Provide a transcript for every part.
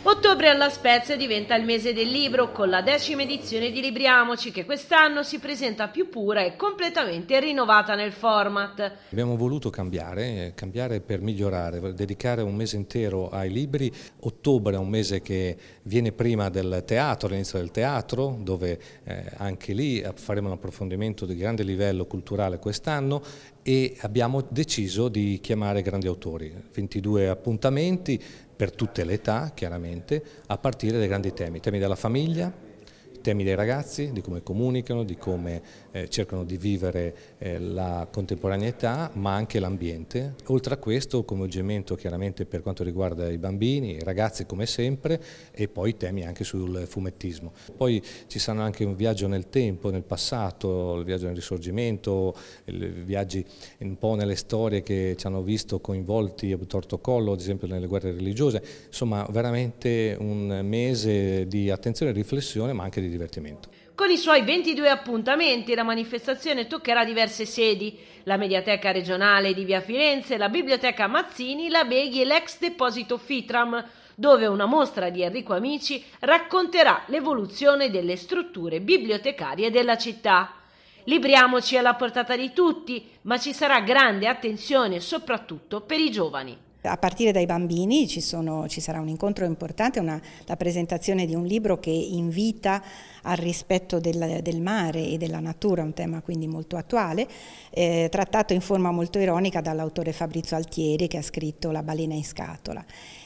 Ottobre alla Spezia diventa il mese del libro con la decima edizione di Libriamoci che quest'anno si presenta più pura e completamente rinnovata nel format. Abbiamo voluto cambiare, eh, cambiare per migliorare, dedicare un mese intero ai libri. Ottobre è un mese che viene prima del teatro, all'inizio del teatro, dove eh, anche lì faremo un approfondimento di grande livello culturale quest'anno e abbiamo deciso di chiamare grandi autori, 22 appuntamenti per tutte le età chiaramente, a partire dai grandi temi, temi della famiglia, temi dei ragazzi, di come comunicano, di come eh, cercano di vivere eh, la contemporaneità, ma anche l'ambiente. Oltre a questo, come oggetto chiaramente per quanto riguarda i bambini, i ragazzi come sempre, e poi temi anche sul fumettismo. Poi ci saranno anche un viaggio nel tempo, nel passato, il viaggio nel risorgimento, viaggi un po' nelle storie che ci hanno visto coinvolti a torto collo, ad esempio nelle guerre religiose, insomma veramente un mese di attenzione e riflessione ma anche di divertimento. Con i suoi 22 appuntamenti la manifestazione toccherà diverse sedi, la Mediateca regionale di Via Firenze, la Biblioteca Mazzini, la Beghi e l'ex deposito Fitram, dove una mostra di Enrico Amici racconterà l'evoluzione delle strutture bibliotecarie della città. Libriamoci alla portata di tutti, ma ci sarà grande attenzione soprattutto per i giovani a partire dai bambini ci, sono, ci sarà un incontro importante, una, la presentazione di un libro che invita al rispetto del, del, mare e della natura, un tema quindi molto attuale, eh, trattato in forma molto ironica dall'autore Fabrizio Altieri che ha scritto La balena in scatola.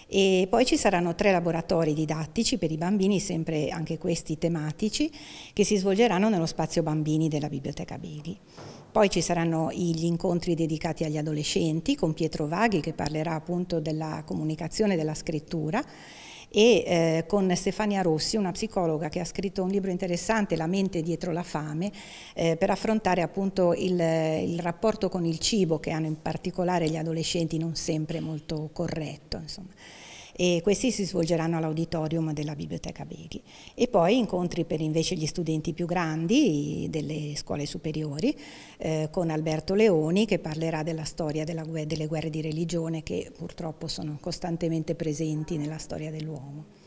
E poi ci saranno tre laboratori didattici per i bambini, sempre anche questi tematici, che si svolgeranno nello spazio bambini della Biblioteca Beghi. Poi ci saranno gli incontri dedicati agli adolescenti con Pietro Vaghi che parlerà appunto della comunicazione e della scrittura e eh, con Stefania Rossi, una psicologa che ha scritto un libro interessante, La mente dietro la fame, eh, per affrontare appunto il, il, rapporto con il cibo che hanno in particolare gli adolescenti non sempre molto corretto. Insomma e questi si svolgeranno all'auditorium della Biblioteca Beghi. E poi incontri per invece gli studenti più grandi delle scuole superiori eh, con Alberto Leoni che parlerà della storia della, delle guerre di religione che purtroppo sono costantemente presenti nella storia dell'uomo.